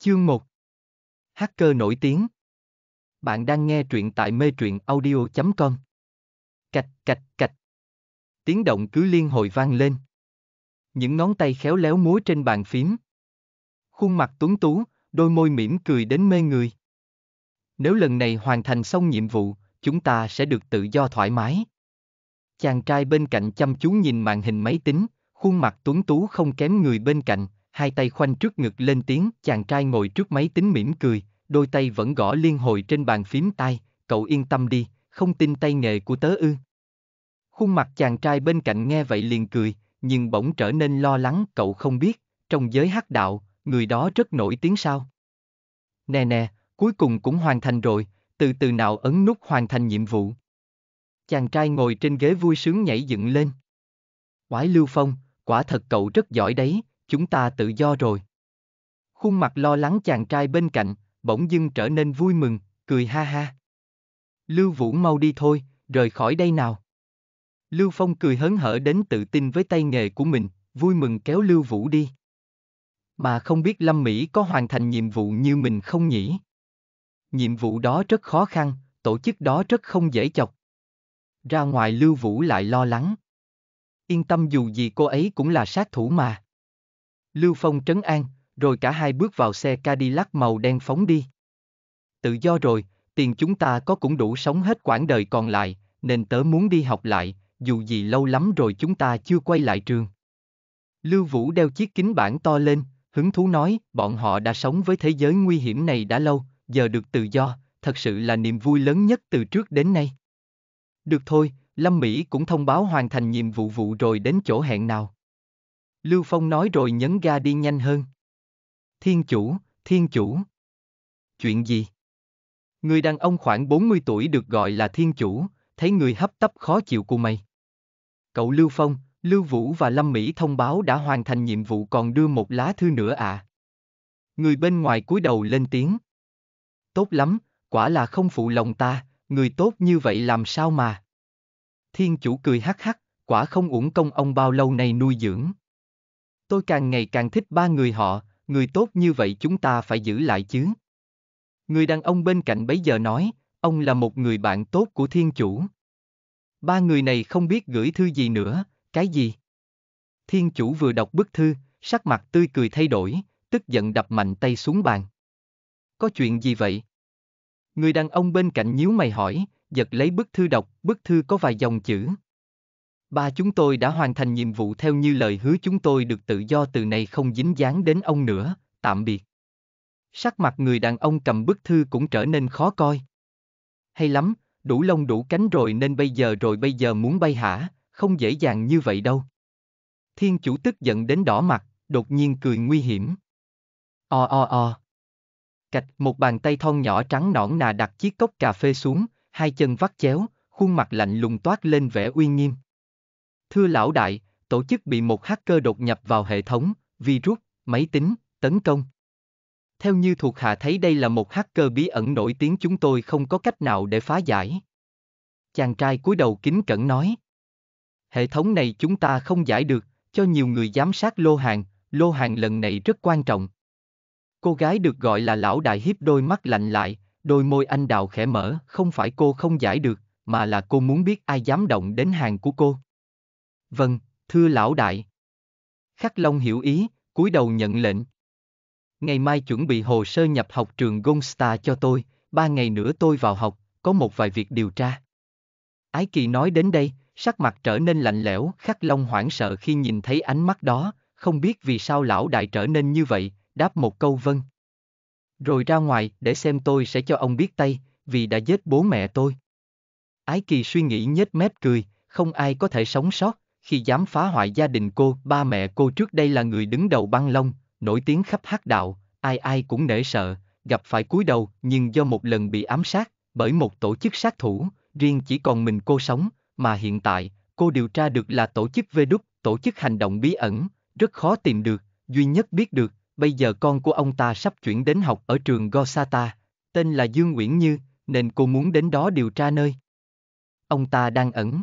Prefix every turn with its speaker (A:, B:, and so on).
A: Chương 1 Hacker nổi tiếng Bạn đang nghe truyện tại mê truyện audio.com Cạch cạch cạch Tiếng động cứ liên hồi vang lên Những ngón tay khéo léo múa trên bàn phím Khuôn mặt tuấn tú, đôi môi mỉm cười đến mê người Nếu lần này hoàn thành xong nhiệm vụ, chúng ta sẽ được tự do thoải mái Chàng trai bên cạnh chăm chú nhìn màn hình máy tính, khuôn mặt tuấn tú không kém người bên cạnh, hai tay khoanh trước ngực lên tiếng, chàng trai ngồi trước máy tính mỉm cười, đôi tay vẫn gõ liên hồi trên bàn phím tay. cậu yên tâm đi, không tin tay nghề của tớ ư. Khuôn mặt chàng trai bên cạnh nghe vậy liền cười, nhưng bỗng trở nên lo lắng, cậu không biết, trong giới hắc đạo, người đó rất nổi tiếng sao. Nè nè, cuối cùng cũng hoàn thành rồi, từ từ nào ấn nút hoàn thành nhiệm vụ. Chàng trai ngồi trên ghế vui sướng nhảy dựng lên. Quái Lưu Phong, quả thật cậu rất giỏi đấy, chúng ta tự do rồi. Khuôn mặt lo lắng chàng trai bên cạnh, bỗng dưng trở nên vui mừng, cười ha ha. Lưu Vũ mau đi thôi, rời khỏi đây nào. Lưu Phong cười hớn hở đến tự tin với tay nghề của mình, vui mừng kéo Lưu Vũ đi. Mà không biết Lâm Mỹ có hoàn thành nhiệm vụ như mình không nhỉ? Nhiệm vụ đó rất khó khăn, tổ chức đó rất không dễ chọc. Ra ngoài Lưu Vũ lại lo lắng. Yên tâm dù gì cô ấy cũng là sát thủ mà. Lưu Phong trấn an, rồi cả hai bước vào xe Cadillac màu đen phóng đi. Tự do rồi, tiền chúng ta có cũng đủ sống hết quãng đời còn lại, nên tớ muốn đi học lại, dù gì lâu lắm rồi chúng ta chưa quay lại trường. Lưu Vũ đeo chiếc kính bản to lên, hứng thú nói, bọn họ đã sống với thế giới nguy hiểm này đã lâu, giờ được tự do, thật sự là niềm vui lớn nhất từ trước đến nay. Được thôi, Lâm Mỹ cũng thông báo hoàn thành nhiệm vụ vụ rồi đến chỗ hẹn nào. Lưu Phong nói rồi nhấn ga đi nhanh hơn. Thiên chủ, thiên chủ. Chuyện gì? Người đàn ông khoảng 40 tuổi được gọi là thiên chủ, thấy người hấp tấp khó chịu của mày. Cậu Lưu Phong, Lưu Vũ và Lâm Mỹ thông báo đã hoàn thành nhiệm vụ còn đưa một lá thư nữa à. Người bên ngoài cúi đầu lên tiếng. Tốt lắm, quả là không phụ lòng ta, người tốt như vậy làm sao mà. Thiên chủ cười hắc hắc, quả không uổng công ông bao lâu nay nuôi dưỡng. Tôi càng ngày càng thích ba người họ, người tốt như vậy chúng ta phải giữ lại chứ. Người đàn ông bên cạnh bấy giờ nói, ông là một người bạn tốt của thiên chủ. Ba người này không biết gửi thư gì nữa, cái gì? Thiên chủ vừa đọc bức thư, sắc mặt tươi cười thay đổi, tức giận đập mạnh tay xuống bàn. Có chuyện gì vậy? Người đàn ông bên cạnh nhíu mày hỏi, giật lấy bức thư đọc, bức thư có vài dòng chữ. Ba chúng tôi đã hoàn thành nhiệm vụ theo như lời hứa chúng tôi được tự do từ này không dính dáng đến ông nữa, tạm biệt. Sắc mặt người đàn ông cầm bức thư cũng trở nên khó coi. Hay lắm, đủ lông đủ cánh rồi nên bây giờ rồi bây giờ muốn bay hả, không dễ dàng như vậy đâu. Thiên chủ tức giận đến đỏ mặt, đột nhiên cười nguy hiểm. O o o. Cạch một bàn tay thon nhỏ trắng nõn nà đặt chiếc cốc cà phê xuống, hai chân vắt chéo, khuôn mặt lạnh lùng toát lên vẻ uy nghiêm. Thưa lão đại, tổ chức bị một hacker đột nhập vào hệ thống, virus, máy tính, tấn công. Theo như thuộc hạ thấy đây là một hacker bí ẩn nổi tiếng chúng tôi không có cách nào để phá giải. Chàng trai cúi đầu kính cẩn nói. Hệ thống này chúng ta không giải được, cho nhiều người giám sát lô hàng, lô hàng lần này rất quan trọng. Cô gái được gọi là lão đại hiếp đôi mắt lạnh lại, đôi môi anh đào khẽ mở, không phải cô không giải được, mà là cô muốn biết ai dám động đến hàng của cô. Vâng, thưa lão đại. Khắc Long hiểu ý, cúi đầu nhận lệnh. Ngày mai chuẩn bị hồ sơ nhập học trường Gongsta cho tôi, ba ngày nữa tôi vào học, có một vài việc điều tra. Ái kỳ nói đến đây, sắc mặt trở nên lạnh lẽo, Khắc Long hoảng sợ khi nhìn thấy ánh mắt đó, không biết vì sao lão đại trở nên như vậy, đáp một câu vâng. Rồi ra ngoài để xem tôi sẽ cho ông biết tay, vì đã giết bố mẹ tôi. Ái kỳ suy nghĩ nhếch mép cười, không ai có thể sống sót, khi dám phá hoại gia đình cô. Ba mẹ cô trước đây là người đứng đầu băng Long, nổi tiếng khắp hát đạo, ai ai cũng nể sợ, gặp phải cúi đầu nhưng do một lần bị ám sát bởi một tổ chức sát thủ, riêng chỉ còn mình cô sống, mà hiện tại, cô điều tra được là tổ chức Vê Đúc, tổ chức hành động bí ẩn, rất khó tìm được, duy nhất biết được, bây giờ con của ông ta sắp chuyển đến học ở trường Gosata, tên là Dương Nguyễn Như, nên cô muốn đến đó điều tra nơi. Ông ta đang ẩn.